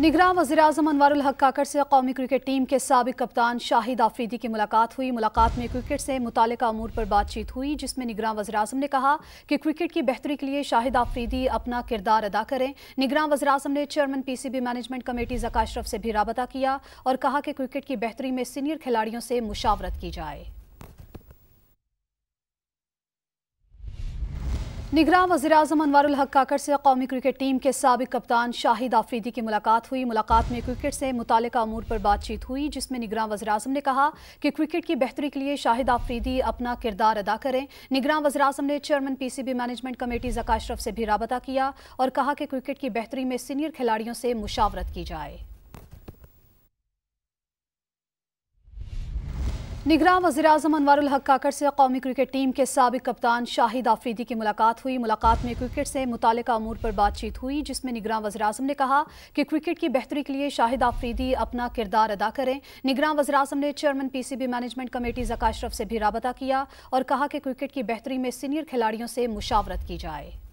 निगरान वजी अजम अनवर हक काकड़ से कौमी क्रिकेट टीम के सबक कप्तान शाहिद आफरीदी की मुलाकात हुई मुलाकात में क्रिकेट से मुतल अमूर पर बातचीत हुई जिसमें निगरान वजी अजम ने कहा कि क्रिकेट की बेहतरी के लिए शाहिद आफरीदी अपना किरदार अदा करें निगरान वजी अजम ने chairman P C B management committee Zaka Ashraf से भी रबता किया और कहा कि क्रिकेट की बेहतरी में सीनियर खिलाड़ियों से मुशावरत की जाए निगरान वजी अजम अनवर हक काकड़ से कौमी क्रिकेट टीम के सबक कप्तान शाहिद आफरीदी की मुलाकात हुई मुलाकात में क्रिकेट से मुतल अमूर पर बातचीत हुई जिसमें निगरान वजी अजम ने कहा कि क्रिकेट की बेहतरी के लिए शाहिद आफरीदी अपना किरदार अदा करें निगरान वजी अजम ने chairman P C B management committee Zaka Ashraf से भी रबता किया और कहा कि क्रिकेट की बेहतरी में सीनियर खिलाड़ियों से मुशावरत की जाए निगरान वजी अजम अनवर काकर से कौमी क्रिकेट टीम के सबक कप्तान शाहिद आफरीदी की मुलाकात हुई मुलाकात में क्रिकेट से मुतल अमूर पर बातचीत हुई जिसमें निगरान वजी अजम ने कहा कि क्रिकेट की बेहतरी के लिए शाहिद आफरीदी अपना किरदार अदा करें निगरान वजी अजम ने chairman P C B management committee Zaka Ashraf से भी रबता किया और कहा कि क्रिकेट की बेहतरी में सीनियर खिलाड़ियों से मुशावरत की जाए